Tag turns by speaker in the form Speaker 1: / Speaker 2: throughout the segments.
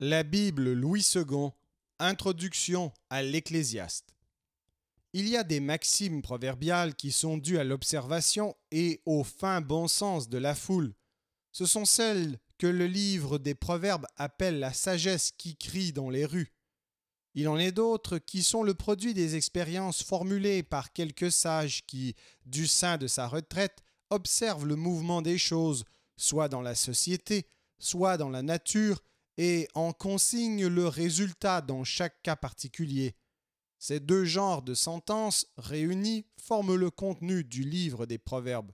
Speaker 1: La Bible Louis II, Introduction à l'Ecclésiaste. Il y a des maximes proverbiales qui sont dues à l'observation et au fin bon sens de la foule. Ce sont celles que le livre des Proverbes appelle la sagesse qui crie dans les rues. Il en est d'autres qui sont le produit des expériences formulées par quelques sages qui, du sein de sa retraite, observent le mouvement des choses, soit dans la société, soit dans la nature, et en consigne le résultat dans chaque cas particulier. Ces deux genres de sentences réunis forment le contenu du livre des Proverbes.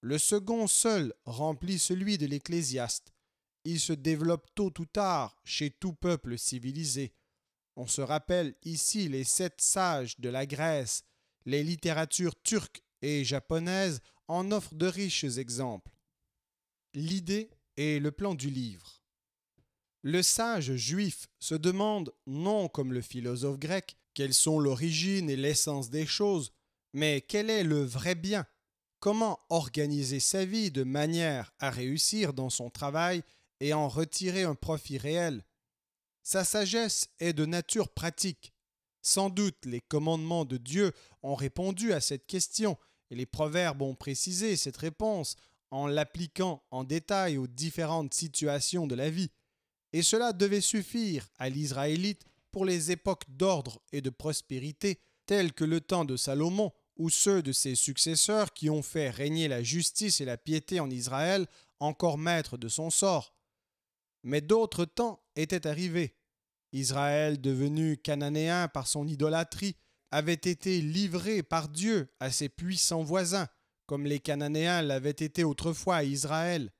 Speaker 1: Le second seul remplit celui de l'Ecclésiaste. Il se développe tôt ou tard chez tout peuple civilisé. On se rappelle ici les sept sages de la Grèce. Les littératures turques et japonaises en offrent de riches exemples. L'idée et le plan du livre. Le sage juif se demande, non comme le philosophe grec, quelles sont l'origine et l'essence des choses, mais quel est le vrai bien Comment organiser sa vie de manière à réussir dans son travail et en retirer un profit réel Sa sagesse est de nature pratique. Sans doute les commandements de Dieu ont répondu à cette question et les proverbes ont précisé cette réponse en l'appliquant en détail aux différentes situations de la vie. Et cela devait suffire à l'Israélite pour les époques d'ordre et de prospérité, telles que le temps de Salomon ou ceux de ses successeurs qui ont fait régner la justice et la piété en Israël, encore maître de son sort. Mais d'autres temps étaient arrivés. Israël, devenu cananéen par son idolâtrie, avait été livré par Dieu à ses puissants voisins, comme les Cananéens l'avaient été autrefois à Israël.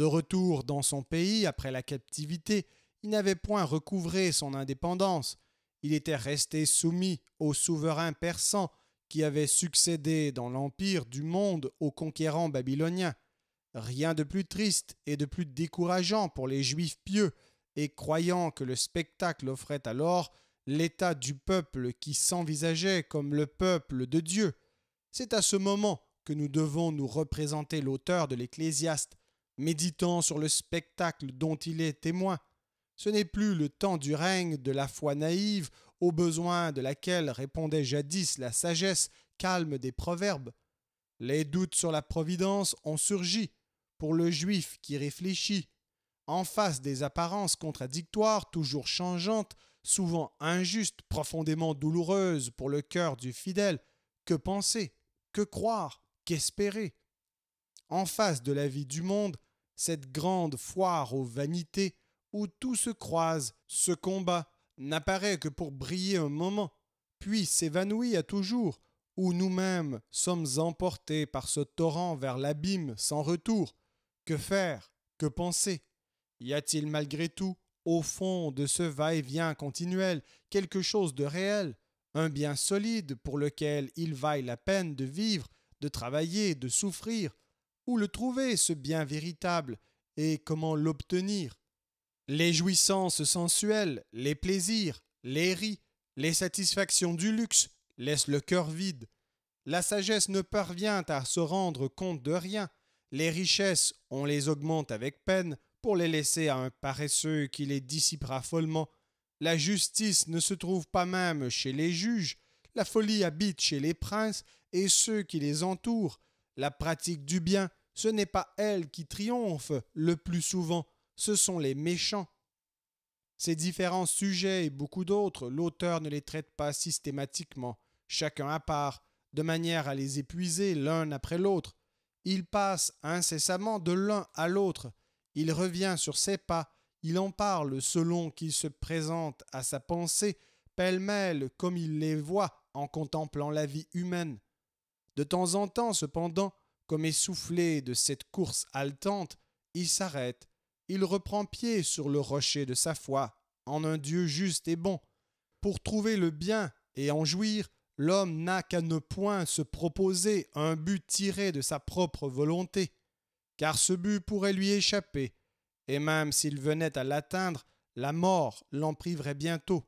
Speaker 1: De retour dans son pays après la captivité, il n'avait point recouvré son indépendance. Il était resté soumis au souverain persan qui avait succédé dans l'empire du monde aux conquérants babylonien. Rien de plus triste et de plus décourageant pour les juifs pieux, et croyant que le spectacle offrait alors l'état du peuple qui s'envisageait comme le peuple de Dieu. C'est à ce moment que nous devons nous représenter l'auteur de l'Ecclésiaste, méditant sur le spectacle dont il est témoin. Ce n'est plus le temps du règne de la foi naïve, aux besoins de laquelle répondait jadis la sagesse calme des proverbes. Les doutes sur la providence ont surgi pour le juif qui réfléchit. En face des apparences contradictoires, toujours changeantes, souvent injustes, profondément douloureuses pour le cœur du fidèle, que penser, que croire, qu'espérer En face de la vie du monde, cette grande foire aux vanités où tout se croise, ce combat n'apparaît que pour briller un moment, puis s'évanouit à toujours, où nous-mêmes sommes emportés par ce torrent vers l'abîme sans retour. Que faire Que penser Y a-t-il malgré tout, au fond de ce va-et-vient continuel, quelque chose de réel, un bien solide pour lequel il vaille la peine de vivre, de travailler, de souffrir, où le trouver, ce bien véritable, et comment l'obtenir Les jouissances sensuelles, les plaisirs, les ris, les satisfactions du luxe laissent le cœur vide. La sagesse ne parvient à se rendre compte de rien. Les richesses, on les augmente avec peine pour les laisser à un paresseux qui les dissipera follement. La justice ne se trouve pas même chez les juges. La folie habite chez les princes et ceux qui les entourent. La pratique du bien, ce n'est pas elle qui triomphe le plus souvent, ce sont les méchants. Ces différents sujets et beaucoup d'autres, l'auteur ne les traite pas systématiquement, chacun à part, de manière à les épuiser l'un après l'autre. Il passe incessamment de l'un à l'autre, il revient sur ses pas, il en parle selon qu'il se présente à sa pensée, pêle-mêle comme il les voit en contemplant la vie humaine. De temps en temps, cependant, comme essoufflé de cette course haletante, il s'arrête, il reprend pied sur le rocher de sa foi, en un Dieu juste et bon. Pour trouver le bien et en jouir, l'homme n'a qu'à ne point se proposer un but tiré de sa propre volonté, car ce but pourrait lui échapper, et même s'il venait à l'atteindre, la mort l'en priverait bientôt.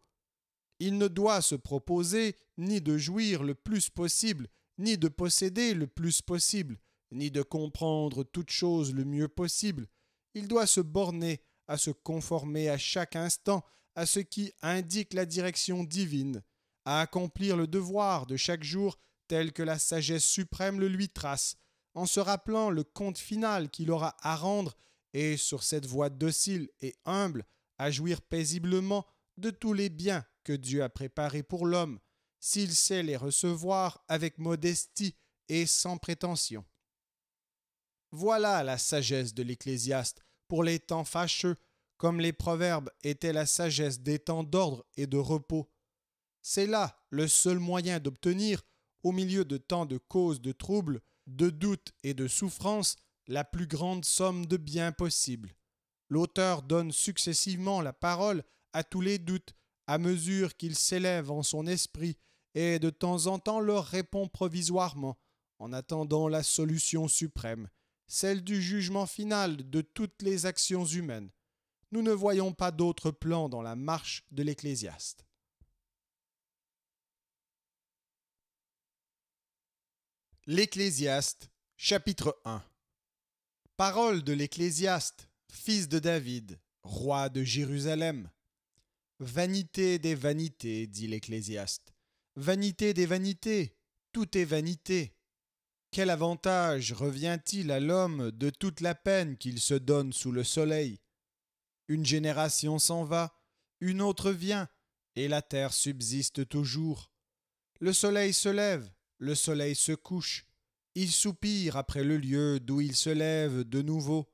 Speaker 1: Il ne doit se proposer ni de jouir le plus possible, ni de posséder le plus possible, ni de comprendre toute chose le mieux possible. Il doit se borner à se conformer à chaque instant à ce qui indique la direction divine, à accomplir le devoir de chaque jour tel que la sagesse suprême le lui trace, en se rappelant le compte final qu'il aura à rendre et sur cette voie docile et humble à jouir paisiblement de tous les biens que Dieu a préparés pour l'homme, s'il sait les recevoir avec modestie et sans prétention. Voilà la sagesse de l'Ecclésiaste pour les temps fâcheux, comme les proverbes étaient la sagesse des temps d'ordre et de repos. C'est là le seul moyen d'obtenir, au milieu de tant de causes de troubles, de doutes et de souffrances, la plus grande somme de bien possible. L'auteur donne successivement la parole à tous les doutes, à mesure qu'ils s'élèvent en son esprit, et de temps en temps leur répond provisoirement, en attendant la solution suprême celle du jugement final de toutes les actions humaines. Nous ne voyons pas d'autre plan dans la marche de l'Ecclésiaste. L'Ecclésiaste, chapitre 1 Parole de l'Ecclésiaste, fils de David, roi de Jérusalem. Vanité des vanités, dit l'Ecclésiaste. Vanité des vanités, tout est vanité. Quel avantage revient-il à l'homme de toute la peine qu'il se donne sous le soleil Une génération s'en va, une autre vient, et la terre subsiste toujours. Le soleil se lève, le soleil se couche, il soupire après le lieu d'où il se lève de nouveau.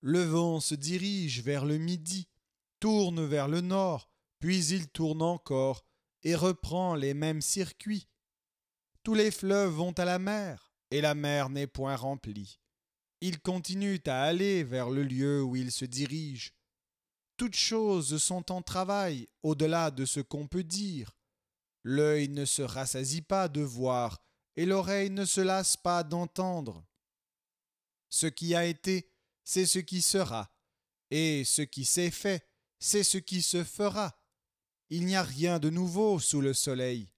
Speaker 1: Le vent se dirige vers le midi, tourne vers le nord, puis il tourne encore, et reprend les mêmes circuits. Tous les fleuves vont à la mer, et la mer n'est point remplie. Ils continuent à aller vers le lieu où ils se dirigent. Toutes choses sont en travail au-delà de ce qu'on peut dire. L'œil ne se rassasie pas de voir, et l'oreille ne se lasse pas d'entendre. Ce qui a été, c'est ce qui sera, et ce qui s'est fait, c'est ce qui se fera. Il n'y a rien de nouveau sous le soleil.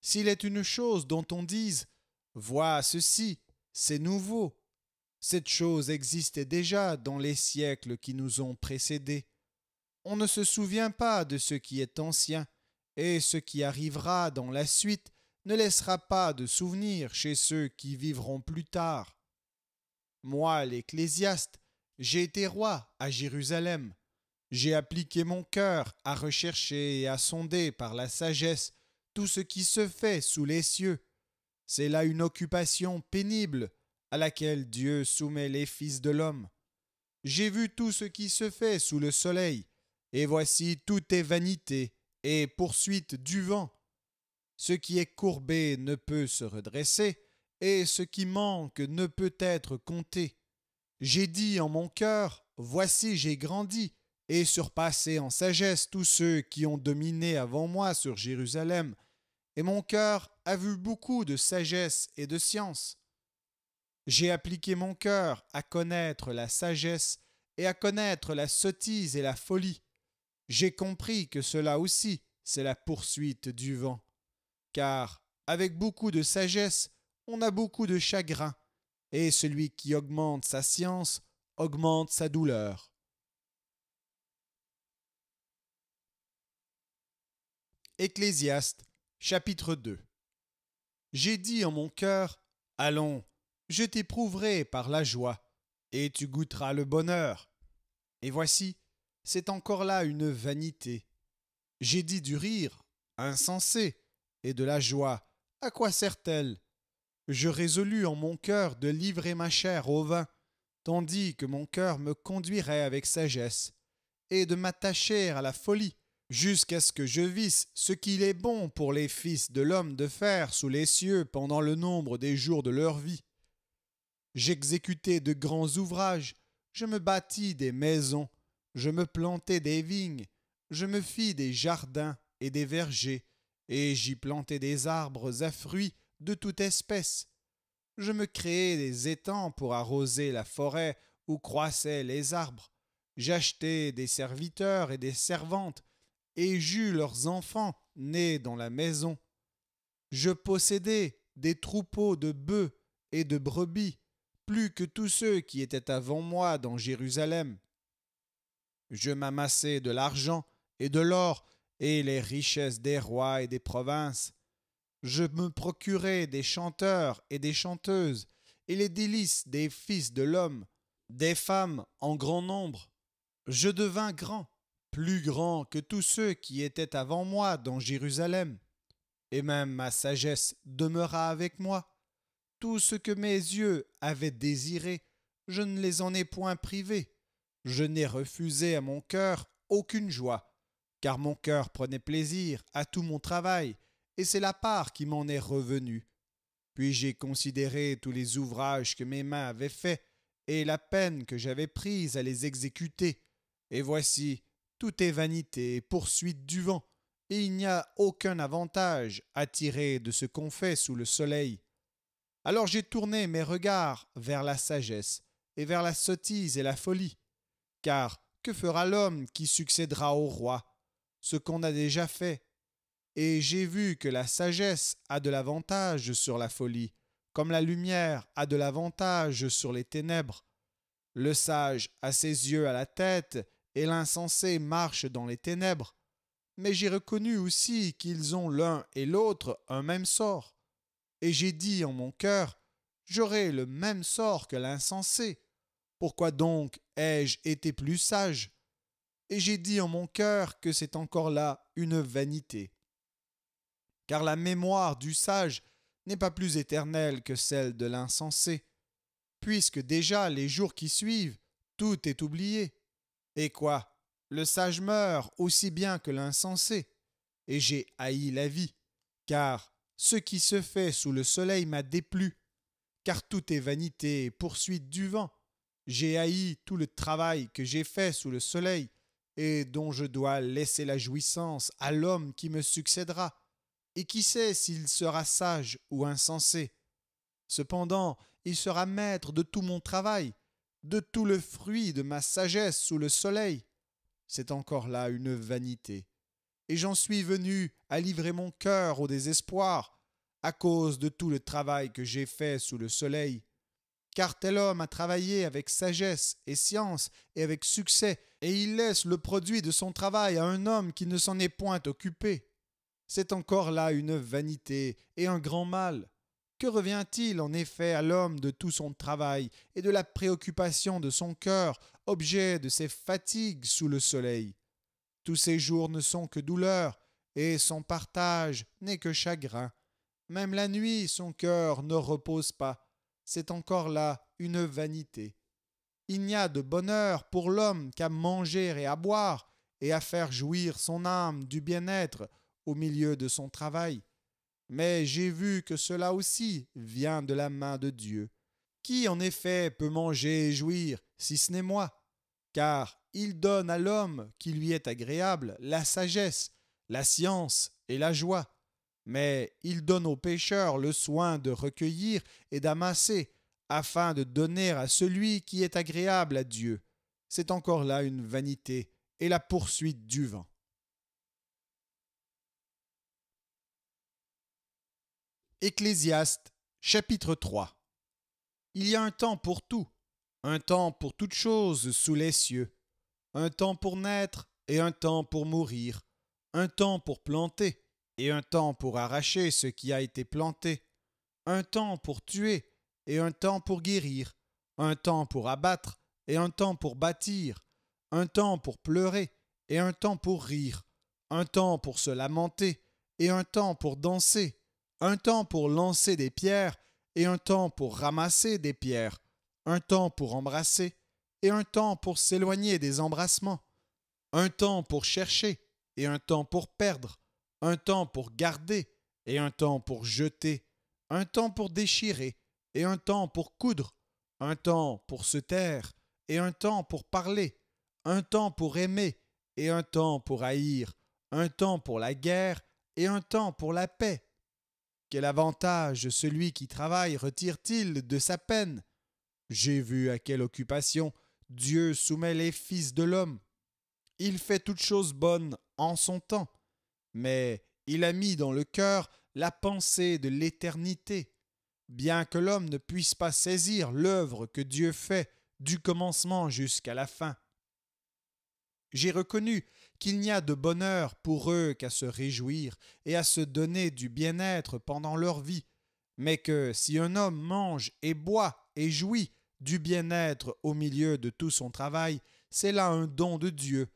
Speaker 1: S'il est une chose dont on dise Vois ceci, c'est nouveau. Cette chose existait déjà dans les siècles qui nous ont précédés. On ne se souvient pas de ce qui est ancien, et ce qui arrivera dans la suite ne laissera pas de souvenir chez ceux qui vivront plus tard. Moi, l'Ecclésiaste, j'ai été roi à Jérusalem. J'ai appliqué mon cœur à rechercher et à sonder par la sagesse tout ce qui se fait sous les cieux c'est là une occupation pénible à laquelle Dieu soumet les fils de l'homme. J'ai vu tout ce qui se fait sous le soleil, et voici tout est vanité et poursuite du vent. Ce qui est courbé ne peut se redresser, et ce qui manque ne peut être compté. J'ai dit en mon cœur, Voici j'ai grandi, et surpassé en sagesse tous ceux qui ont dominé avant moi sur Jérusalem, et mon cœur a vu beaucoup de sagesse et de science. J'ai appliqué mon cœur à connaître la sagesse et à connaître la sottise et la folie. J'ai compris que cela aussi, c'est la poursuite du vent. Car, avec beaucoup de sagesse, on a beaucoup de chagrin, et celui qui augmente sa science augmente sa douleur. Ecclésiaste chapitre 2 j'ai dit en mon cœur, Allons, je t'éprouverai par la joie, et tu goûteras le bonheur. Et voici, c'est encore là une vanité. J'ai dit du rire, insensé, et de la joie, à quoi sert-elle Je résolus en mon cœur de livrer ma chair au vin, tandis que mon cœur me conduirait avec sagesse, et de m'attacher à la folie, jusqu'à ce que je visse ce qu'il est bon pour les fils de l'homme de faire sous les cieux pendant le nombre des jours de leur vie. J'exécutai de grands ouvrages, je me bâtis des maisons, je me plantai des vignes, je me fis des jardins et des vergers, et j'y plantai des arbres à fruits de toute espèce. Je me créai des étangs pour arroser la forêt où croissaient les arbres. J'achetai des serviteurs et des servantes et j'eus leurs enfants nés dans la maison. Je possédai des troupeaux de bœufs et de brebis, plus que tous ceux qui étaient avant moi dans Jérusalem. Je m'amassai de l'argent et de l'or et les richesses des rois et des provinces. Je me procurai des chanteurs et des chanteuses, et les délices des fils de l'homme, des femmes en grand nombre. Je devins grand, plus grand que tous ceux qui étaient avant moi dans Jérusalem. Et même ma sagesse demeura avec moi. Tout ce que mes yeux avaient désiré, je ne les en ai point privés. Je n'ai refusé à mon cœur aucune joie, car mon cœur prenait plaisir à tout mon travail, et c'est la part qui m'en est revenue. Puis j'ai considéré tous les ouvrages que mes mains avaient faits, et la peine que j'avais prise à les exécuter, et voici, tout est vanité, et poursuite du vent, et il n'y a aucun avantage à tirer de ce qu'on fait sous le soleil. Alors j'ai tourné mes regards vers la sagesse, et vers la sottise et la folie. Car que fera l'homme qui succédera au roi Ce qu'on a déjà fait. Et j'ai vu que la sagesse a de l'avantage sur la folie, comme la lumière a de l'avantage sur les ténèbres. Le sage a ses yeux à la tête, et l'insensé marche dans les ténèbres. Mais j'ai reconnu aussi qu'ils ont l'un et l'autre un même sort. Et j'ai dit en mon cœur, j'aurai le même sort que l'insensé. Pourquoi donc ai-je été plus sage Et j'ai dit en mon cœur que c'est encore là une vanité. Car la mémoire du sage n'est pas plus éternelle que celle de l'insensé, puisque déjà les jours qui suivent, tout est oublié. Et quoi Le sage meurt aussi bien que l'insensé. Et j'ai haï la vie, car ce qui se fait sous le soleil m'a déplu, car tout est vanité et poursuite du vent. J'ai haï tout le travail que j'ai fait sous le soleil, et dont je dois laisser la jouissance à l'homme qui me succédera, et qui sait s'il sera sage ou insensé. Cependant, il sera maître de tout mon travail, de tout le fruit de ma sagesse sous le soleil, c'est encore là une vanité. Et j'en suis venu à livrer mon cœur au désespoir, à cause de tout le travail que j'ai fait sous le soleil. Car tel homme a travaillé avec sagesse et science et avec succès, et il laisse le produit de son travail à un homme qui ne s'en est point occupé. C'est encore là une vanité et un grand mal. Que revient-il en effet à l'homme de tout son travail et de la préoccupation de son cœur, objet de ses fatigues sous le soleil Tous ses jours ne sont que douleurs et son partage n'est que chagrin. Même la nuit, son cœur ne repose pas. C'est encore là une vanité. Il n'y a de bonheur pour l'homme qu'à manger et à boire, et à faire jouir son âme du bien-être au milieu de son travail. Mais j'ai vu que cela aussi vient de la main de Dieu. Qui en effet peut manger et jouir, si ce n'est moi Car il donne à l'homme qui lui est agréable la sagesse, la science et la joie. Mais il donne aux pécheurs le soin de recueillir et d'amasser, afin de donner à celui qui est agréable à Dieu. C'est encore là une vanité et la poursuite du vent. Ecclésiaste chapitre 3 Il y a un temps pour tout, un temps pour toutes choses sous les cieux, un temps pour naître et un temps pour mourir, un temps pour planter et un temps pour arracher ce qui a été planté, un temps pour tuer et un temps pour guérir, un temps pour abattre et un temps pour bâtir, un temps pour pleurer et un temps pour rire, un temps pour se lamenter et un temps pour danser un temps pour lancer des pierres et un temps pour ramasser des pierres, un temps pour embrasser et un temps pour s'éloigner des embrassements, un temps pour chercher et un temps pour perdre, un temps pour garder et un temps pour jeter, un temps pour déchirer et un temps pour coudre, un temps pour se taire et un temps pour parler, un temps pour aimer et un temps pour haïr, un temps pour la guerre et un temps pour la paix, quel avantage celui qui travaille retire-t-il de sa peine J'ai vu à quelle occupation Dieu soumet les fils de l'homme. Il fait toutes choses bonnes en son temps, mais il a mis dans le cœur la pensée de l'éternité. Bien que l'homme ne puisse pas saisir l'œuvre que Dieu fait du commencement jusqu'à la fin. J'ai reconnu qu'il n'y a de bonheur pour eux qu'à se réjouir et à se donner du bien-être pendant leur vie, mais que si un homme mange et boit et jouit du bien-être au milieu de tout son travail, c'est là un don de Dieu.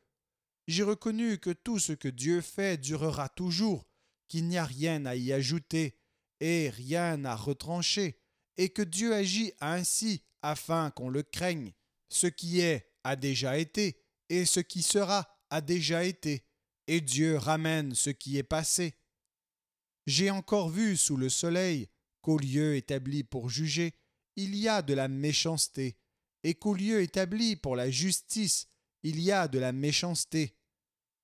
Speaker 1: J'ai reconnu que tout ce que Dieu fait durera toujours, qu'il n'y a rien à y ajouter et rien à retrancher, et que Dieu agit ainsi afin qu'on le craigne. Ce qui est a déjà été, et ce qui sera a déjà été, et Dieu ramène ce qui est passé. J'ai encore vu sous le soleil qu'au lieu établi pour juger, il y a de la méchanceté, et qu'au lieu établi pour la justice, il y a de la méchanceté.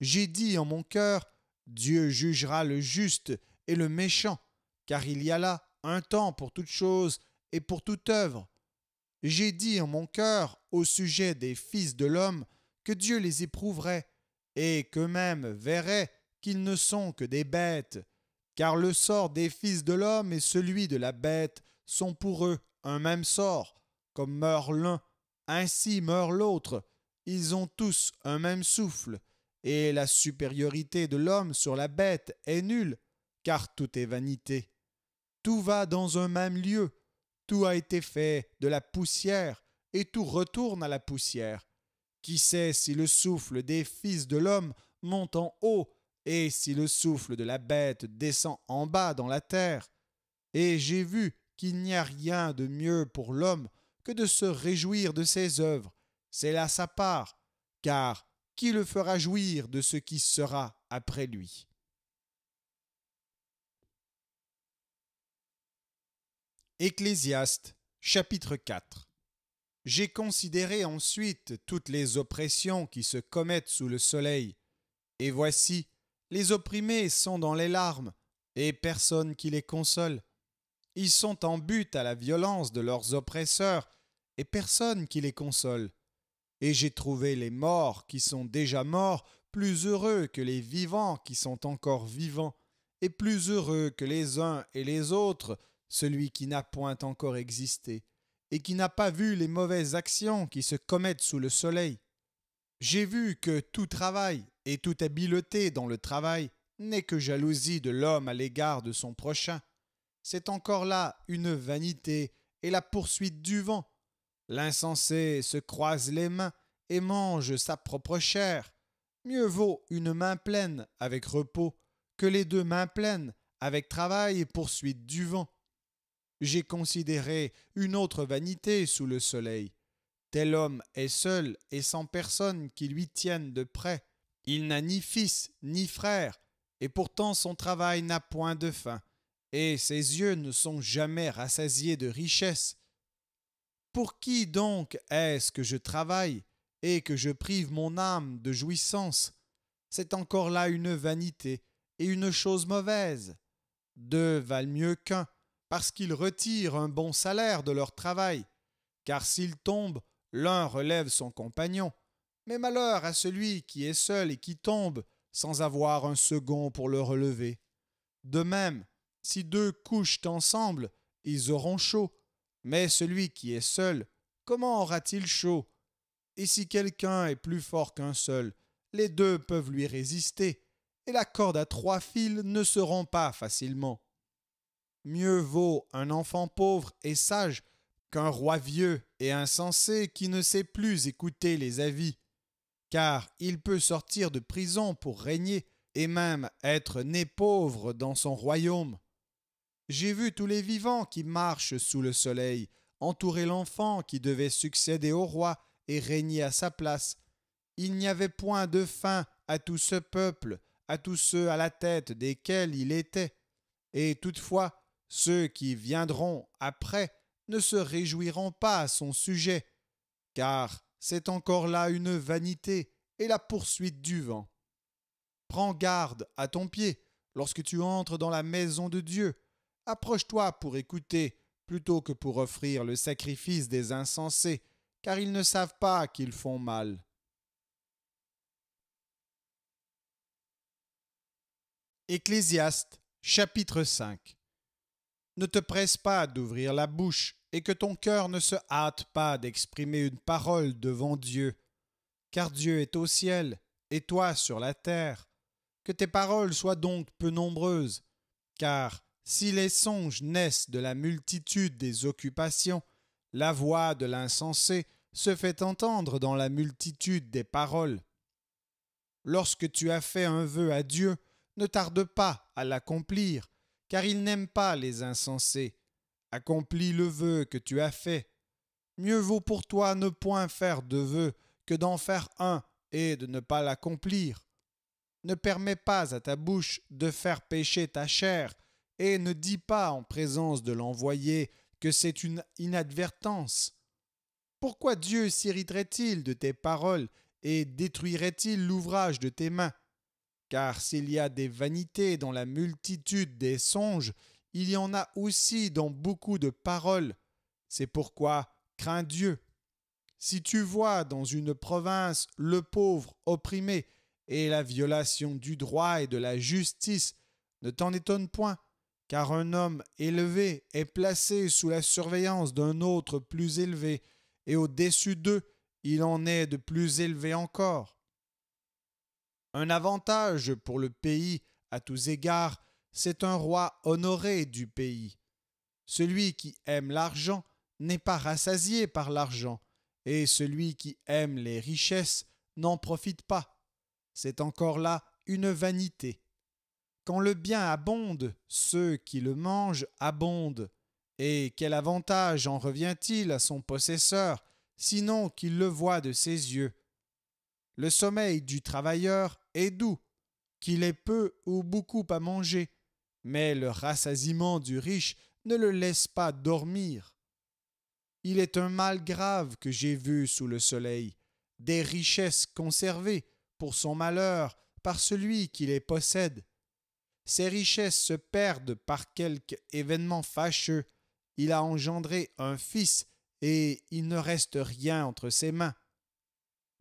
Speaker 1: J'ai dit en mon cœur, Dieu jugera le juste et le méchant, car il y a là un temps pour toute chose et pour toute œuvre. J'ai dit en mon cœur au sujet des fils de l'homme que Dieu les éprouverait et qu'eux-mêmes verraient qu'ils ne sont que des bêtes, car le sort des fils de l'homme et celui de la bête sont pour eux un même sort, comme meurt l'un, ainsi meurt l'autre, ils ont tous un même souffle, et la supériorité de l'homme sur la bête est nulle, car tout est vanité. Tout va dans un même lieu, tout a été fait de la poussière, et tout retourne à la poussière. Qui sait si le souffle des fils de l'homme monte en haut, et si le souffle de la bête descend en bas dans la terre Et j'ai vu qu'il n'y a rien de mieux pour l'homme que de se réjouir de ses œuvres, c'est là sa part, car qui le fera jouir de ce qui sera après lui Ecclésiaste chapitre 4 j'ai considéré ensuite toutes les oppressions qui se commettent sous le soleil, et voici, les opprimés sont dans les larmes, et personne qui les console. Ils sont en but à la violence de leurs oppresseurs, et personne qui les console. Et j'ai trouvé les morts qui sont déjà morts plus heureux que les vivants qui sont encore vivants, et plus heureux que les uns et les autres, celui qui n'a point encore existé et qui n'a pas vu les mauvaises actions qui se commettent sous le soleil. J'ai vu que tout travail et toute habileté dans le travail n'est que jalousie de l'homme à l'égard de son prochain. C'est encore là une vanité et la poursuite du vent. L'insensé se croise les mains et mange sa propre chair. Mieux vaut une main pleine avec repos que les deux mains pleines avec travail et poursuite du vent j'ai considéré une autre vanité sous le soleil. Tel homme est seul et sans personne qui lui tienne de près. Il n'a ni fils ni frère, et pourtant son travail n'a point de fin, et ses yeux ne sont jamais rassasiés de richesses. Pour qui donc est-ce que je travaille et que je prive mon âme de jouissance C'est encore là une vanité et une chose mauvaise. Deux valent mieux qu'un, parce qu'ils retirent un bon salaire de leur travail, car s'ils tombent, l'un relève son compagnon. Mais malheur à celui qui est seul et qui tombe sans avoir un second pour le relever. De même, si deux couchent ensemble, ils auront chaud. Mais celui qui est seul, comment aura-t-il chaud Et si quelqu'un est plus fort qu'un seul, les deux peuvent lui résister, et la corde à trois fils ne se pas facilement. Mieux vaut un enfant pauvre et sage qu'un roi vieux et insensé qui ne sait plus écouter les avis, car il peut sortir de prison pour régner et même être né pauvre dans son royaume. J'ai vu tous les vivants qui marchent sous le soleil, entourer l'enfant qui devait succéder au roi et régner à sa place. Il n'y avait point de fin à tout ce peuple, à tous ceux à la tête desquels il était. Et toutefois, ceux qui viendront après ne se réjouiront pas à son sujet, car c'est encore là une vanité et la poursuite du vent. Prends garde à ton pied lorsque tu entres dans la maison de Dieu. Approche-toi pour écouter plutôt que pour offrir le sacrifice des insensés, car ils ne savent pas qu'ils font mal. Ecclésiaste chapitre 5 ne te presse pas d'ouvrir la bouche et que ton cœur ne se hâte pas d'exprimer une parole devant Dieu, car Dieu est au ciel et toi sur la terre. Que tes paroles soient donc peu nombreuses, car si les songes naissent de la multitude des occupations, la voix de l'insensé se fait entendre dans la multitude des paroles. Lorsque tu as fait un vœu à Dieu, ne tarde pas à l'accomplir, car il n'aime pas les insensés. Accomplis le vœu que tu as fait. Mieux vaut pour toi ne point faire de vœu que d'en faire un et de ne pas l'accomplir. Ne permets pas à ta bouche de faire pécher ta chair, et ne dis pas en présence de l'envoyé que c'est une inadvertance. Pourquoi Dieu s'irriterait-il de tes paroles et détruirait-il l'ouvrage de tes mains car s'il y a des vanités dans la multitude des songes, il y en a aussi dans beaucoup de paroles. C'est pourquoi crains Dieu. Si tu vois dans une province le pauvre opprimé et la violation du droit et de la justice, ne t'en étonne point, car un homme élevé est placé sous la surveillance d'un autre plus élevé, et au-dessus d'eux, il en est de plus élevé encore un avantage pour le pays à tous égards, c'est un roi honoré du pays. Celui qui aime l'argent n'est pas rassasié par l'argent, et celui qui aime les richesses n'en profite pas. C'est encore là une vanité. Quand le bien abonde, ceux qui le mangent abondent. Et quel avantage en revient-il à son possesseur, sinon qu'il le voit de ses yeux le sommeil du travailleur est doux, qu'il ait peu ou beaucoup à manger, mais le rassasiement du riche ne le laisse pas dormir. Il est un mal grave que j'ai vu sous le soleil, des richesses conservées pour son malheur par celui qui les possède. Ces richesses se perdent par quelque événement fâcheux. Il a engendré un fils et il ne reste rien entre ses mains.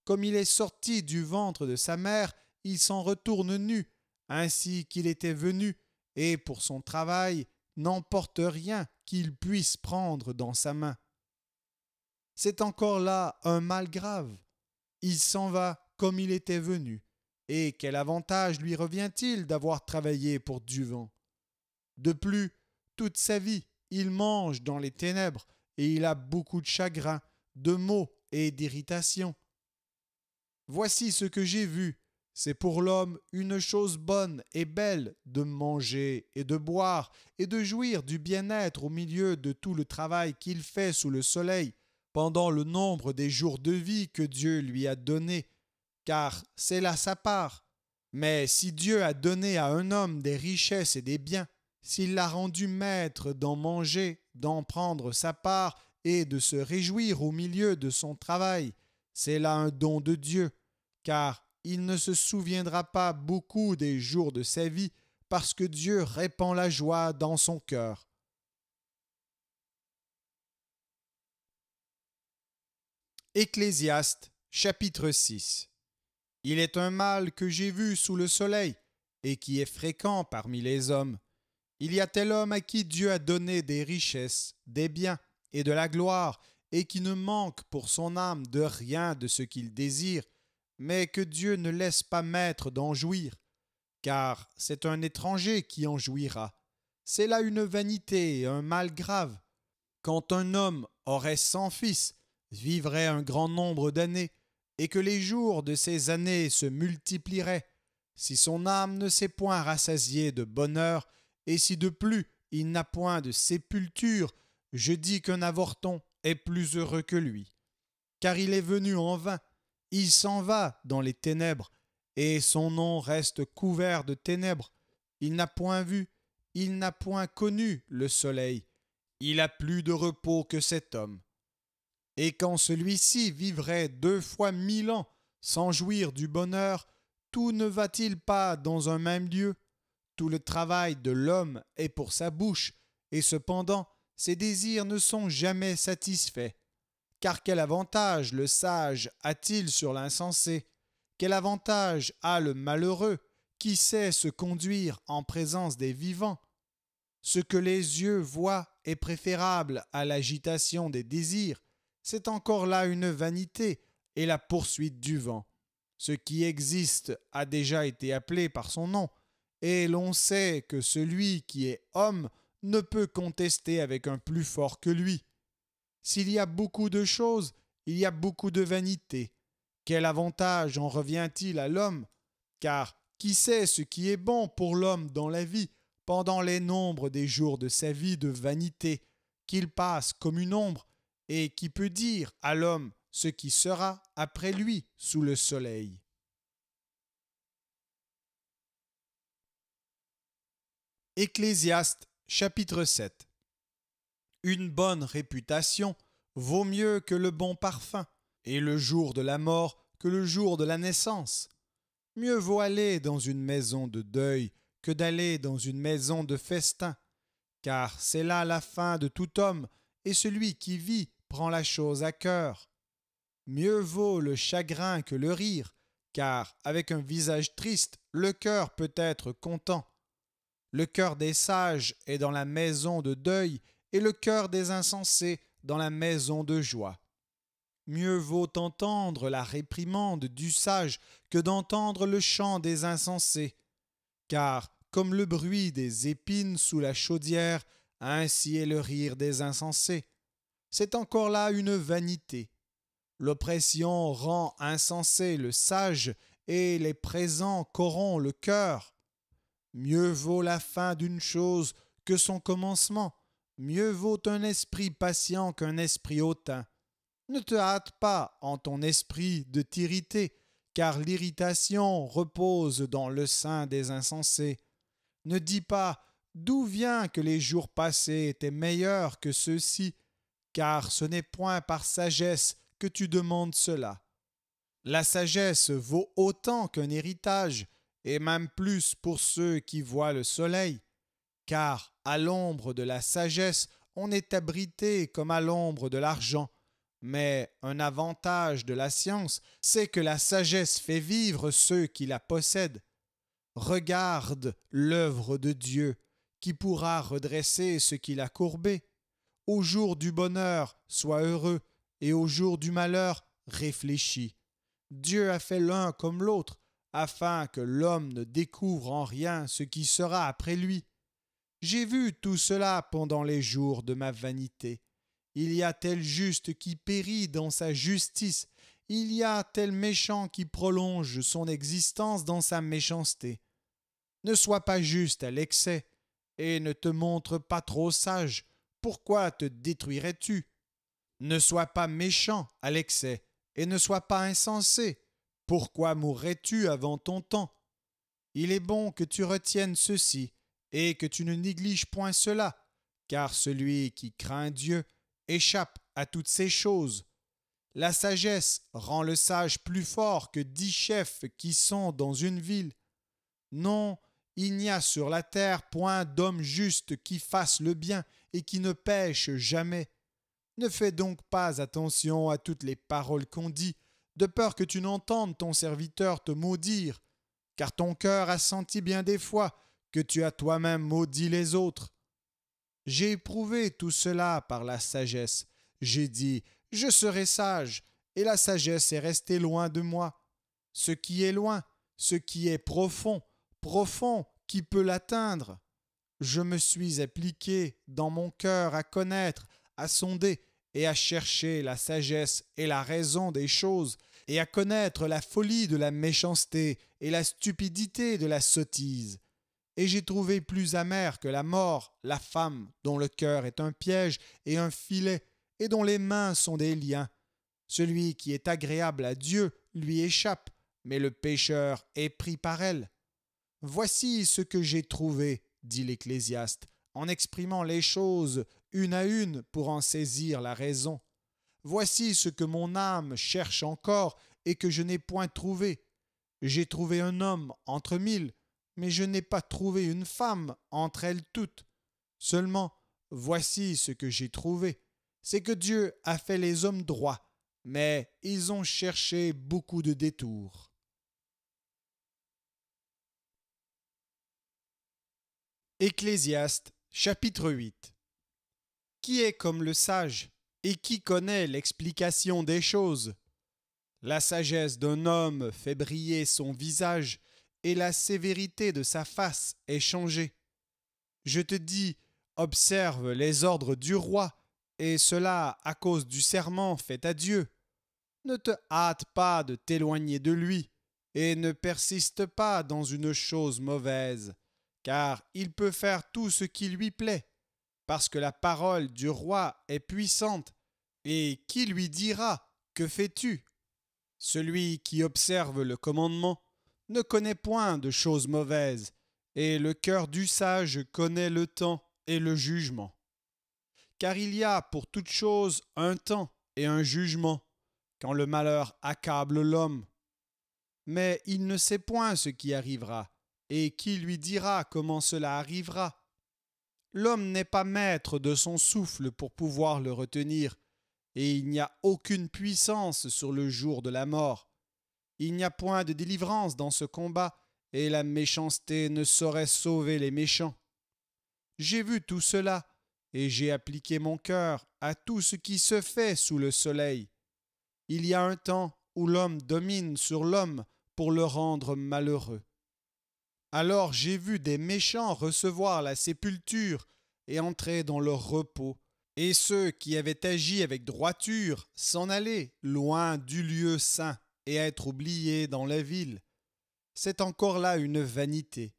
Speaker 1: Comme il est sorti du ventre de sa mère, il s'en retourne nu, ainsi qu'il était venu, et pour son travail n'emporte rien qu'il puisse prendre dans sa main. C'est encore là un mal grave. Il s'en va comme il était venu, et quel avantage lui revient-il d'avoir travaillé pour du vent De plus, toute sa vie, il mange dans les ténèbres, et il a beaucoup de chagrin, de maux et d'irritation. Voici ce que j'ai vu. C'est pour l'homme une chose bonne et belle de manger et de boire et de jouir du bien-être au milieu de tout le travail qu'il fait sous le soleil pendant le nombre des jours de vie que Dieu lui a donné, car c'est là sa part. Mais si Dieu a donné à un homme des richesses et des biens, s'il l'a rendu maître d'en manger, d'en prendre sa part et de se réjouir au milieu de son travail, c'est là un don de Dieu, car il ne se souviendra pas beaucoup des jours de sa vie, parce que Dieu répand la joie dans son cœur. Ecclésiaste chapitre 6 Il est un mal que j'ai vu sous le soleil, et qui est fréquent parmi les hommes. Il y a tel homme à qui Dieu a donné des richesses, des biens et de la gloire, et qui ne manque pour son âme de rien de ce qu'il désire, mais que Dieu ne laisse pas maître d'en jouir, car c'est un étranger qui en jouira. C'est là une vanité et un mal grave. Quand un homme aurait cent fils, vivrait un grand nombre d'années, et que les jours de ces années se multiplieraient, si son âme ne s'est point rassasiée de bonheur, et si de plus il n'a point de sépulture, je dis qu'un avorton est plus heureux que lui, car il est venu en vain, il s'en va dans les ténèbres, et son nom reste couvert de ténèbres. Il n'a point vu, il n'a point connu le soleil. Il a plus de repos que cet homme. Et quand celui-ci vivrait deux fois mille ans sans jouir du bonheur, tout ne va-t-il pas dans un même lieu Tout le travail de l'homme est pour sa bouche, et cependant ces désirs ne sont jamais satisfaits. Car quel avantage le sage a-t-il sur l'insensé Quel avantage a le malheureux qui sait se conduire en présence des vivants Ce que les yeux voient est préférable à l'agitation des désirs, c'est encore là une vanité et la poursuite du vent. Ce qui existe a déjà été appelé par son nom, et l'on sait que celui qui est homme ne peut contester avec un plus fort que lui. S'il y a beaucoup de choses, il y a beaucoup de vanité. Quel avantage en revient-il à l'homme Car qui sait ce qui est bon pour l'homme dans la vie pendant les nombres des jours de sa vie de vanité qu'il passe comme une ombre et qui peut dire à l'homme ce qui sera après lui sous le soleil. Ecclésiaste Chapitre 7 Une bonne réputation vaut mieux que le bon parfum, et le jour de la mort que le jour de la naissance. Mieux vaut aller dans une maison de deuil que d'aller dans une maison de festin, car c'est là la fin de tout homme, et celui qui vit prend la chose à cœur. Mieux vaut le chagrin que le rire, car avec un visage triste, le cœur peut être content. Le cœur des sages est dans la maison de deuil, et le cœur des insensés dans la maison de joie. Mieux vaut entendre la réprimande du sage que d'entendre le chant des insensés, car comme le bruit des épines sous la chaudière, ainsi est le rire des insensés. C'est encore là une vanité. L'oppression rend insensé le sage, et les présents corrompt le cœur. Mieux vaut la fin d'une chose que son commencement. Mieux vaut un esprit patient qu'un esprit hautain. Ne te hâte pas en ton esprit de t'irriter, car l'irritation repose dans le sein des insensés. Ne dis pas D'où vient que les jours passés étaient meilleurs que ceux-ci, car ce n'est point par sagesse que tu demandes cela. La sagesse vaut autant qu'un héritage, et même plus pour ceux qui voient le soleil, car à l'ombre de la sagesse, on est abrité comme à l'ombre de l'argent. Mais un avantage de la science, c'est que la sagesse fait vivre ceux qui la possèdent. Regarde l'œuvre de Dieu, qui pourra redresser ce qu'il a courbé. Au jour du bonheur, sois heureux, et au jour du malheur, réfléchis. Dieu a fait l'un comme l'autre, afin que l'homme ne découvre en rien ce qui sera après lui. J'ai vu tout cela pendant les jours de ma vanité. Il y a tel juste qui périt dans sa justice, il y a tel méchant qui prolonge son existence dans sa méchanceté. Ne sois pas juste à l'excès, et ne te montre pas trop sage, pourquoi te détruirais-tu Ne sois pas méchant à l'excès, et ne sois pas insensé, pourquoi mourrais-tu avant ton temps Il est bon que tu retiennes ceci, et que tu ne négliges point cela, car celui qui craint Dieu échappe à toutes ces choses. La sagesse rend le sage plus fort que dix chefs qui sont dans une ville. Non, il n'y a sur la terre point d'homme juste qui fasse le bien et qui ne pêche jamais. Ne fais donc pas attention à toutes les paroles qu'on dit, de peur que tu n'entendes ton serviteur te maudire, car ton cœur a senti bien des fois que tu as toi-même maudit les autres. J'ai éprouvé tout cela par la sagesse. J'ai dit, je serai sage, et la sagesse est restée loin de moi. Ce qui est loin, ce qui est profond, profond, qui peut l'atteindre Je me suis appliqué dans mon cœur à connaître, à sonder, et à chercher la sagesse et la raison des choses, et à connaître la folie de la méchanceté et la stupidité de la sottise. Et j'ai trouvé plus amère que la mort la femme dont le cœur est un piège et un filet, et dont les mains sont des liens. Celui qui est agréable à Dieu lui échappe, mais le pécheur est pris par elle. Voici ce que j'ai trouvé, dit l'Ecclésiaste, en exprimant les choses une à une pour en saisir la raison. Voici ce que mon âme cherche encore et que je n'ai point trouvé. J'ai trouvé un homme entre mille, mais je n'ai pas trouvé une femme entre elles toutes. Seulement, voici ce que j'ai trouvé. C'est que Dieu a fait les hommes droits, mais ils ont cherché beaucoup de détours. Ecclésiaste chapitre 8 qui est comme le sage et qui connaît l'explication des choses. La sagesse d'un homme fait briller son visage, et la sévérité de sa face est changée. Je te dis, observe les ordres du roi, et cela à cause du serment fait à Dieu. Ne te hâte pas de t'éloigner de lui, et ne persiste pas dans une chose mauvaise, car il peut faire tout ce qui lui plaît parce que la parole du roi est puissante, et qui lui dira Que fais-tu Celui qui observe le commandement ne connaît point de choses mauvaises, et le cœur du sage connaît le temps et le jugement. Car il y a pour toute chose un temps et un jugement, quand le malheur accable l'homme. Mais il ne sait point ce qui arrivera, et qui lui dira comment cela arrivera L'homme n'est pas maître de son souffle pour pouvoir le retenir, et il n'y a aucune puissance sur le jour de la mort. Il n'y a point de délivrance dans ce combat, et la méchanceté ne saurait sauver les méchants. J'ai vu tout cela, et j'ai appliqué mon cœur à tout ce qui se fait sous le soleil. Il y a un temps où l'homme domine sur l'homme pour le rendre malheureux. Alors j'ai vu des méchants recevoir la sépulture et entrer dans leur repos, et ceux qui avaient agi avec droiture s'en aller loin du lieu saint et être oubliés dans la ville. C'est encore là une vanité,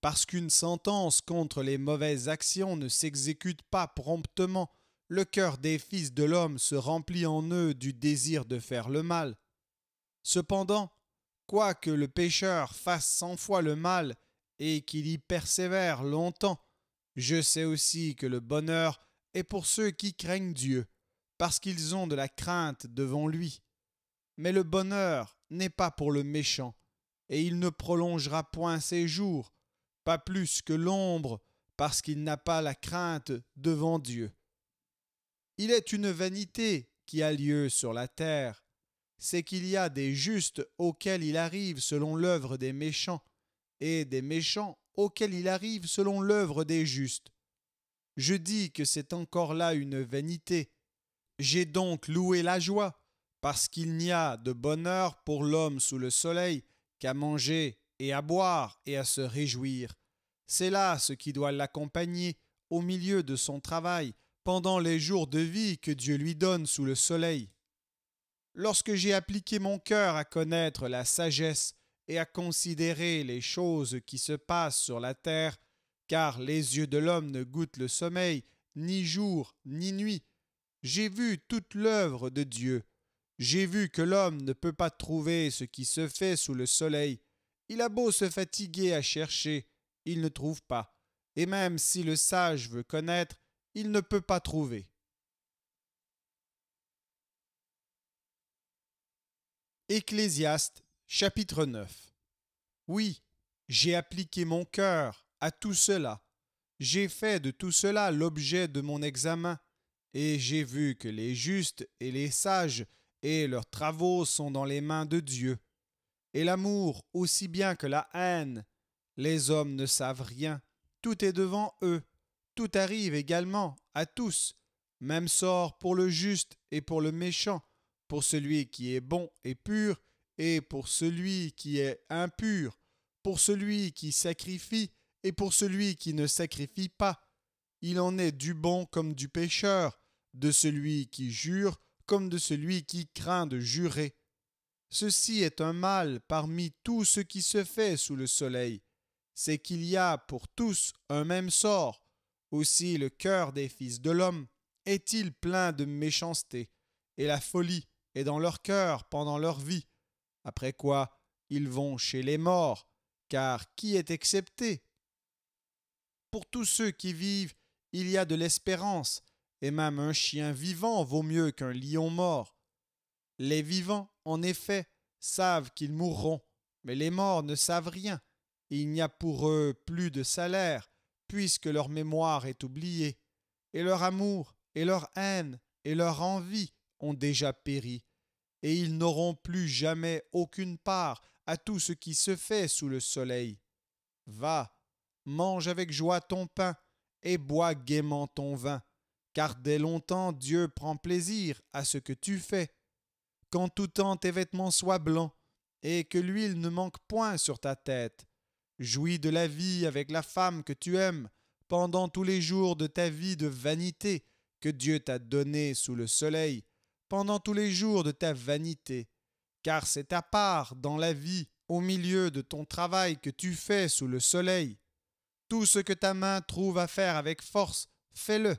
Speaker 1: parce qu'une sentence contre les mauvaises actions ne s'exécute pas promptement, le cœur des fils de l'homme se remplit en eux du désir de faire le mal. Cependant, Quoique le pécheur fasse cent fois le mal et qu'il y persévère longtemps, je sais aussi que le bonheur est pour ceux qui craignent Dieu, parce qu'ils ont de la crainte devant lui. Mais le bonheur n'est pas pour le méchant, et il ne prolongera point ses jours, pas plus que l'ombre, parce qu'il n'a pas la crainte devant Dieu. Il est une vanité qui a lieu sur la terre, c'est qu'il y a des justes auxquels il arrive selon l'œuvre des méchants, et des méchants auxquels il arrive selon l'œuvre des justes. Je dis que c'est encore là une vanité. J'ai donc loué la joie, parce qu'il n'y a de bonheur pour l'homme sous le soleil qu'à manger et à boire et à se réjouir. C'est là ce qui doit l'accompagner au milieu de son travail pendant les jours de vie que Dieu lui donne sous le soleil. Lorsque j'ai appliqué mon cœur à connaître la sagesse et à considérer les choses qui se passent sur la terre, car les yeux de l'homme ne goûtent le sommeil, ni jour, ni nuit, j'ai vu toute l'œuvre de Dieu. J'ai vu que l'homme ne peut pas trouver ce qui se fait sous le soleil. Il a beau se fatiguer à chercher, il ne trouve pas. Et même si le sage veut connaître, il ne peut pas trouver. Ecclésiaste chapitre 9 Oui, j'ai appliqué mon cœur à tout cela, j'ai fait de tout cela l'objet de mon examen, et j'ai vu que les justes et les sages et leurs travaux sont dans les mains de Dieu. Et l'amour aussi bien que la haine, les hommes ne savent rien, tout est devant eux, tout arrive également à tous, même sort pour le juste et pour le méchant pour celui qui est bon et pur, et pour celui qui est impur, pour celui qui sacrifie, et pour celui qui ne sacrifie pas. Il en est du bon comme du pécheur, de celui qui jure comme de celui qui craint de jurer. Ceci est un mal parmi tout ce qui se fait sous le soleil, c'est qu'il y a pour tous un même sort. Aussi le cœur des fils de l'homme est-il plein de méchanceté, et la folie et dans leur cœur pendant leur vie, après quoi ils vont chez les morts, car qui est excepté Pour tous ceux qui vivent, il y a de l'espérance, et même un chien vivant vaut mieux qu'un lion mort. Les vivants, en effet, savent qu'ils mourront, mais les morts ne savent rien, et il n'y a pour eux plus de salaire, puisque leur mémoire est oubliée, et leur amour, et leur haine, et leur envie ont déjà péri, et ils n'auront plus jamais aucune part à tout ce qui se fait sous le soleil. Va, mange avec joie ton pain, et bois gaiement ton vin, car dès longtemps Dieu prend plaisir à ce que tu fais. Quand tout temps tes vêtements soient blancs, et que l'huile ne manque point sur ta tête. Jouis de la vie avec la femme que tu aimes, pendant tous les jours de ta vie de vanité que Dieu t'a donnée sous le soleil, pendant tous les jours de ta vanité, car c'est ta part dans la vie, au milieu de ton travail que tu fais sous le soleil. Tout ce que ta main trouve à faire avec force, fais-le,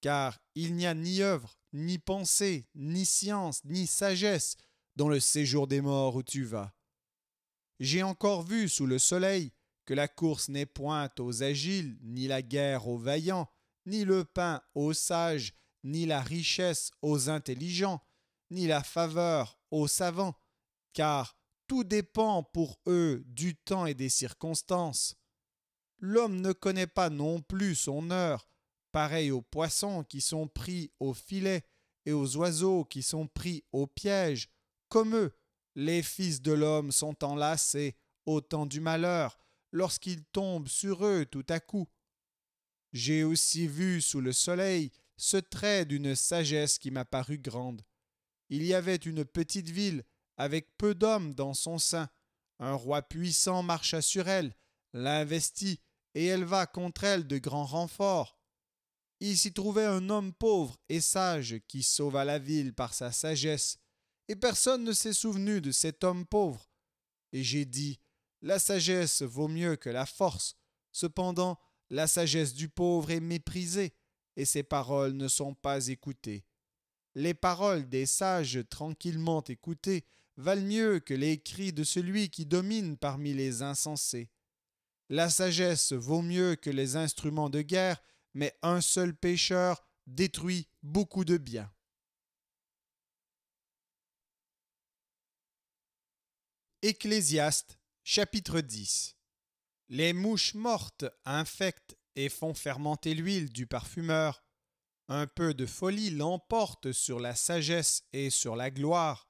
Speaker 1: car il n'y a ni œuvre, ni pensée, ni science, ni sagesse dans le séjour des morts où tu vas. J'ai encore vu sous le soleil que la course n'est point aux agiles, ni la guerre aux vaillants, ni le pain aux sages, ni la richesse aux intelligents, ni la faveur aux savants, car tout dépend pour eux du temps et des circonstances. L'homme ne connaît pas non plus son heure, pareil aux poissons qui sont pris au filet et aux oiseaux qui sont pris au piège. Comme eux, les fils de l'homme sont enlacés au temps du malheur, lorsqu'ils tombent sur eux tout à coup. J'ai aussi vu sous le soleil ce trait d'une sagesse qui m'a paru grande. Il y avait une petite ville, avec peu d'hommes dans son sein. Un roi puissant marcha sur elle, l'investit, et elle va contre elle de grands renforts. Il s'y trouvait un homme pauvre et sage qui sauva la ville par sa sagesse, et personne ne s'est souvenu de cet homme pauvre. Et j'ai dit, la sagesse vaut mieux que la force, cependant la sagesse du pauvre est méprisée et ses paroles ne sont pas écoutées. Les paroles des sages tranquillement écoutées valent mieux que les cris de celui qui domine parmi les insensés. La sagesse vaut mieux que les instruments de guerre, mais un seul pécheur détruit beaucoup de biens. Ecclésiaste chapitre 10 Les mouches mortes infectent et font fermenter l'huile du parfumeur. Un peu de folie l'emporte sur la sagesse et sur la gloire.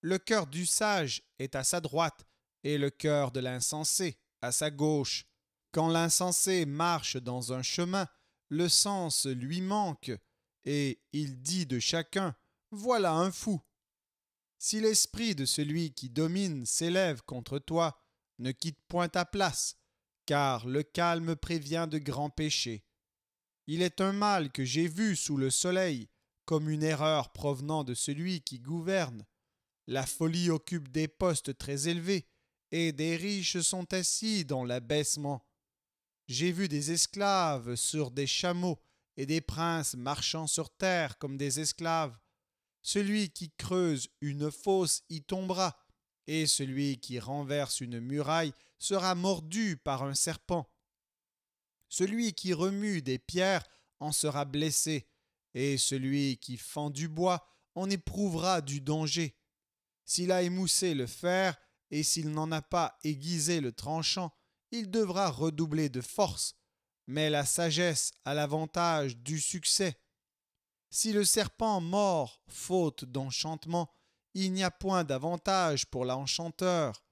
Speaker 1: Le cœur du sage est à sa droite et le cœur de l'insensé à sa gauche. Quand l'insensé marche dans un chemin, le sens lui manque, et il dit de chacun Voilà un fou. Si l'esprit de celui qui domine s'élève contre toi, ne quitte point ta place, car le calme prévient de grands péchés. Il est un mal que j'ai vu sous le soleil, comme une erreur provenant de celui qui gouverne. La folie occupe des postes très élevés, et des riches sont assis dans l'abaissement. J'ai vu des esclaves sur des chameaux, et des princes marchant sur terre comme des esclaves. Celui qui creuse une fosse y tombera, et celui qui renverse une muraille sera mordu par un serpent. Celui qui remue des pierres en sera blessé, et celui qui fend du bois en éprouvera du danger. S'il a émoussé le fer, et s'il n'en a pas aiguisé le tranchant, il devra redoubler de force, mais la sagesse a l'avantage du succès. Si le serpent mort faute d'enchantement, il n'y a point d'avantage pour l'enchanteur.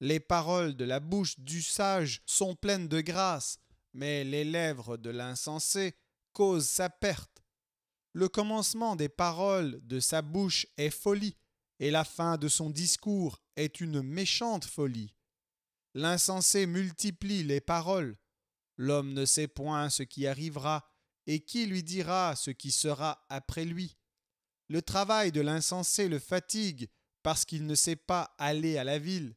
Speaker 1: Les paroles de la bouche du sage sont pleines de grâce, mais les lèvres de l'insensé causent sa perte. Le commencement des paroles de sa bouche est folie, et la fin de son discours est une méchante folie. L'insensé multiplie les paroles. L'homme ne sait point ce qui arrivera, et qui lui dira ce qui sera après lui. Le travail de l'insensé le fatigue parce qu'il ne sait pas aller à la ville.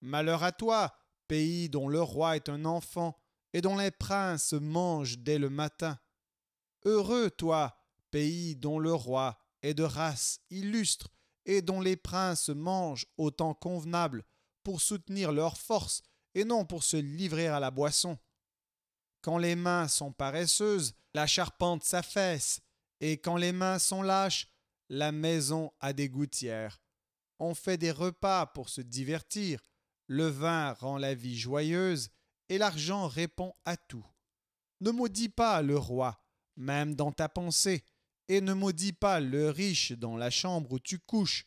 Speaker 1: Malheur à toi, pays dont le roi est un enfant et dont les princes mangent dès le matin. Heureux toi, pays dont le roi est de race illustre et dont les princes mangent au temps convenable pour soutenir leurs forces et non pour se livrer à la boisson. Quand les mains sont paresseuses, la charpente s'affaisse, et quand les mains sont lâches, la maison a des gouttières. On fait des repas pour se divertir. Le vin rend la vie joyeuse et l'argent répond à tout. Ne maudis pas le roi, même dans ta pensée, et ne maudis pas le riche dans la chambre où tu couches,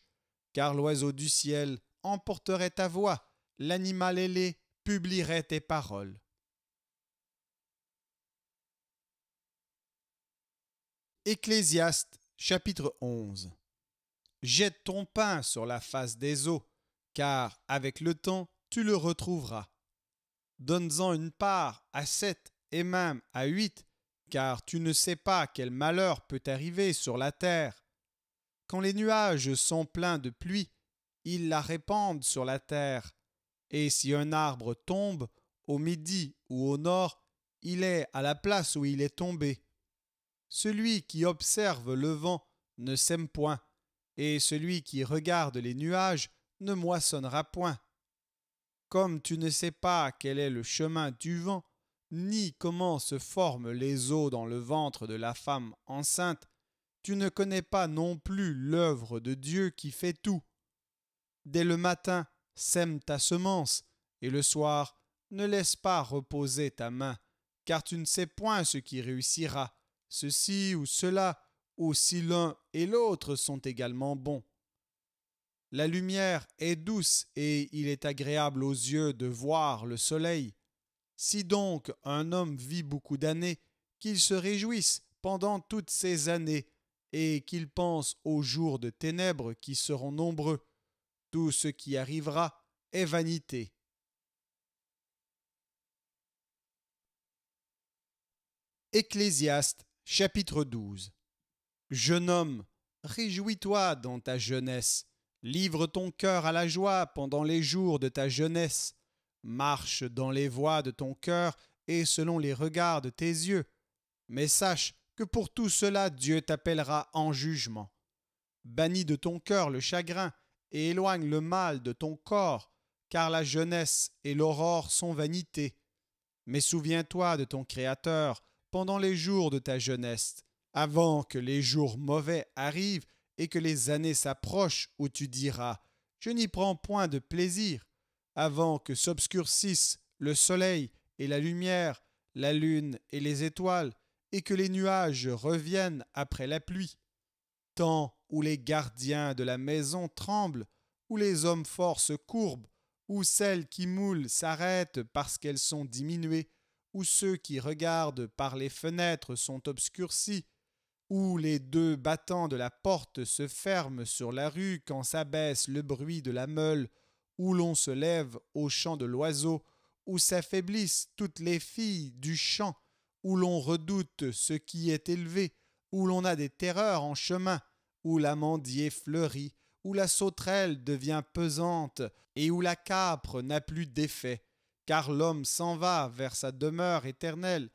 Speaker 1: car l'oiseau du ciel emporterait ta voix, l'animal ailé publierait tes paroles. Ecclésiaste Chapitre 11 Jette ton pain sur la face des eaux, car avec le temps tu le retrouveras. Donne-en une part à sept et même à huit, car tu ne sais pas quel malheur peut arriver sur la terre. Quand les nuages sont pleins de pluie, ils la répandent sur la terre, et si un arbre tombe, au midi ou au nord, il est à la place où il est tombé. Celui qui observe le vent ne sème point, et celui qui regarde les nuages ne moissonnera point. Comme tu ne sais pas quel est le chemin du vent, ni comment se forment les os dans le ventre de la femme enceinte, tu ne connais pas non plus l'œuvre de Dieu qui fait tout. Dès le matin, sème ta semence, et le soir, ne laisse pas reposer ta main, car tu ne sais point ce qui réussira, Ceci ou cela, ou si l'un et l'autre sont également bons. La lumière est douce et il est agréable aux yeux de voir le soleil. Si donc un homme vit beaucoup d'années, qu'il se réjouisse pendant toutes ces années, et qu'il pense aux jours de ténèbres qui seront nombreux. Tout ce qui arrivera est vanité. Ecclésiaste Chapitre 12 Jeune homme, réjouis-toi dans ta jeunesse, livre ton cœur à la joie pendant les jours de ta jeunesse, marche dans les voies de ton cœur et selon les regards de tes yeux. Mais sache que pour tout cela Dieu t'appellera en jugement. Bannis de ton cœur le chagrin et éloigne le mal de ton corps, car la jeunesse et l'aurore sont vanité. Mais souviens-toi de ton Créateur, pendant les jours de ta jeunesse, avant que les jours mauvais arrivent et que les années s'approchent où tu diras Je n'y prends point de plaisir, avant que s'obscurcissent le soleil et la lumière, la lune et les étoiles, et que les nuages reviennent après la pluie. Temps où les gardiens de la maison tremblent, où les hommes forts se courbent, où celles qui moulent s'arrêtent parce qu'elles sont diminuées, où ceux qui regardent par les fenêtres sont obscurcis, où les deux battants de la porte se ferment sur la rue quand s'abaisse le bruit de la meule, où l'on se lève au chant de l'oiseau, où s'affaiblissent toutes les filles du champ, où l'on redoute ce qui est élevé, où l'on a des terreurs en chemin, où l'amandier fleurit, où la sauterelle devient pesante, et où la capre n'a plus d'effet, car l'homme s'en va vers sa demeure éternelle,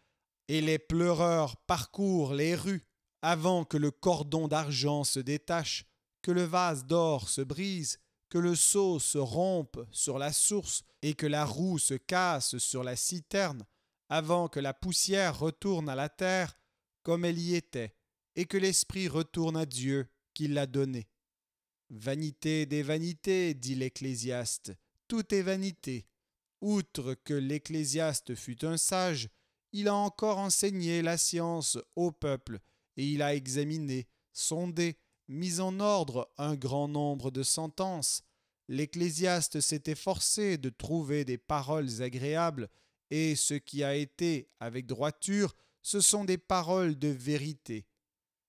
Speaker 1: et les pleureurs parcourent les rues avant que le cordon d'argent se détache, que le vase d'or se brise, que le seau se rompe sur la source, et que la roue se casse sur la citerne, avant que la poussière retourne à la terre comme elle y était, et que l'Esprit retourne à Dieu qui l'a donné. Vanité des vanités, dit l'Ecclésiaste, tout est vanité. Outre que l'Ecclésiaste fut un sage, il a encore enseigné la science au peuple, et il a examiné, sondé, mis en ordre un grand nombre de sentences. L'Ecclésiaste s'est efforcé de trouver des paroles agréables, et ce qui a été, avec droiture, ce sont des paroles de vérité.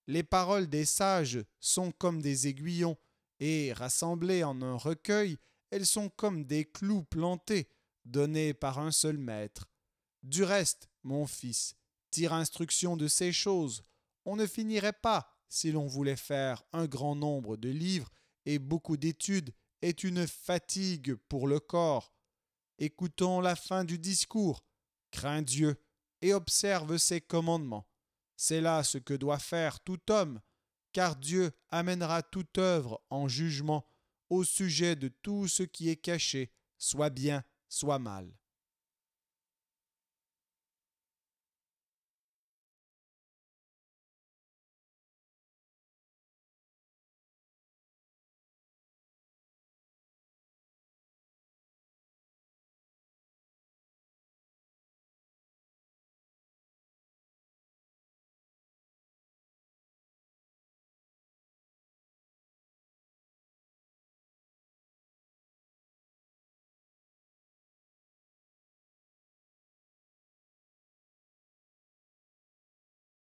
Speaker 1: Les paroles des sages sont comme des aiguillons, et rassemblées en un recueil, elles sont comme des clous plantés, « Donné par un seul maître. Du reste, mon fils, tire instruction de ces choses. On ne finirait pas si l'on voulait faire un grand nombre de livres et beaucoup d'études est une fatigue pour le corps. Écoutons la fin du discours. Crains Dieu et observe ses commandements. C'est là ce que doit faire tout homme, car Dieu amènera toute œuvre en jugement au sujet de tout ce qui est caché, soit bien soit mal.